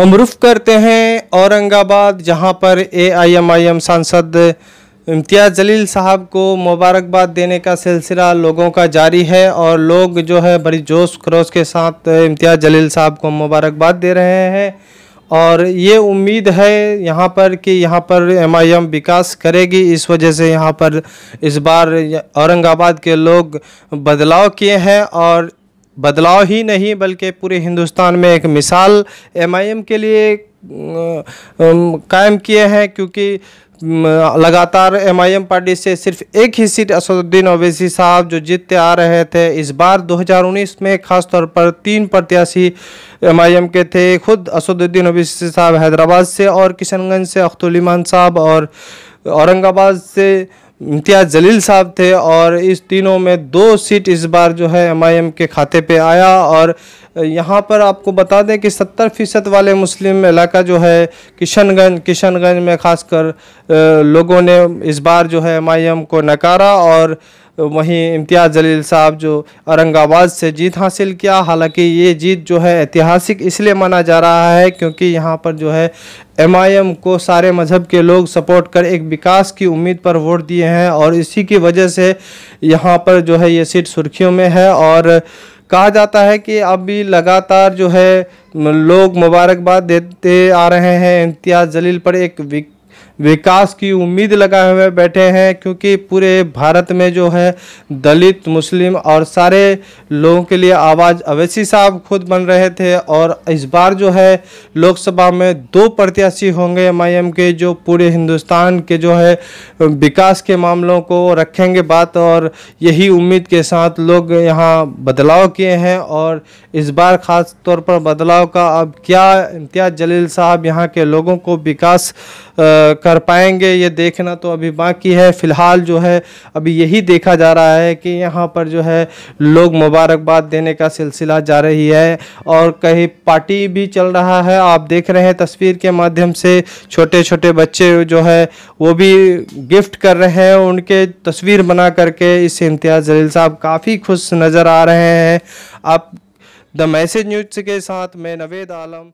हम रुख करते हैं औरंगाबाद जहां पर एआईएमआईएम सांसद इम्तियाज़ जलील साहब को मुबारकबाद देने का सिलसिला लोगों का जारी है और लोग जो है बड़ी जोश खरोश के साथ इम्तियाज़ जलील साहब को मुबारकबाद दे रहे हैं और ये उम्मीद है यहाँ पर कि यहाँ पर एम आई एम विकास करेगी इस वजह से यहाँ पर इस बार औरंगाबाद के लोग बदलाव किए हैं और बदलाव ही नहीं बल्कि पूरे हिंदुस्तान में एक मिसाल एमआईएम के लिए कायम किए हैं क्योंकि लगातार एमआईएम पार्टी से सिर्फ एक ही सीट असदुद्दीन अवैसी साहब जो जीतते आ रहे थे इस बार 2019 में खासतौर पर तीन प्रत्याशी एमआईएम के थे खुद असदुद्दीन अवैसी साहब हैदराबाद से और किशनगंज से अख्तुलीमान साहब और औरंगाबाद से इम्तियाज़ जलील साहब थे और इस तीनों में दो सीट इस बार जो है एम के खाते पे आया और यहाँ पर आपको बता दें कि 70 फ़ीसद वाले मुस्लिम इलाका जो है किशनगंज किशनगंज में खासकर लोगों ने इस बार जो है एम को नकारा और तो वहीं इम्तियाज़ जलील साहब जो औरंगाबाद से जीत हासिल किया हालांकि ये जीत जो है ऐतिहासिक इसलिए माना जा रहा है क्योंकि यहाँ पर जो है एम को सारे मज़हब के लोग सपोर्ट कर एक विकास की उम्मीद पर वोट दिए हैं और इसी की वजह से यहाँ पर जो है ये सीट सुर्खियों में है और कहा जाता है कि अभी लगातार जो है लोग मुबारकबाद देते आ रहे हैं इम्तियाज़ जलील पर एक विकास की उम्मीद लगाए हुए बैठे हैं क्योंकि पूरे भारत में जो है दलित मुस्लिम और सारे लोगों के लिए आवाज़ अवैसी साहब खुद बन रहे थे और इस बार जो है लोकसभा में दो प्रत्याशी होंगे एम के जो पूरे हिंदुस्तान के जो है विकास के मामलों को रखेंगे बात और यही उम्मीद के साथ लोग यहाँ बदलाव किए हैं और इस बार ख़ास तौर पर बदलाव का अब क्या इम्तियाज़ जलील साहब यहाँ के लोगों को विकास का कर पाएंगे ये देखना तो अभी बाकी है फ़िलहाल जो है अभी यही देखा जा रहा है कि यहाँ पर जो है लोग मुबारकबाद देने का सिलसिला जा रही है और कहीं पार्टी भी चल रहा है आप देख रहे हैं तस्वीर के माध्यम से छोटे छोटे बच्चे जो है वो भी गिफ्ट कर रहे हैं उनके तस्वीर बना करके इस इम्तियाज़ जलील साहब काफ़ी खुश नज़र आ रहे हैं आप द मैसेज न्यूज के साथ मैं नवेद आलम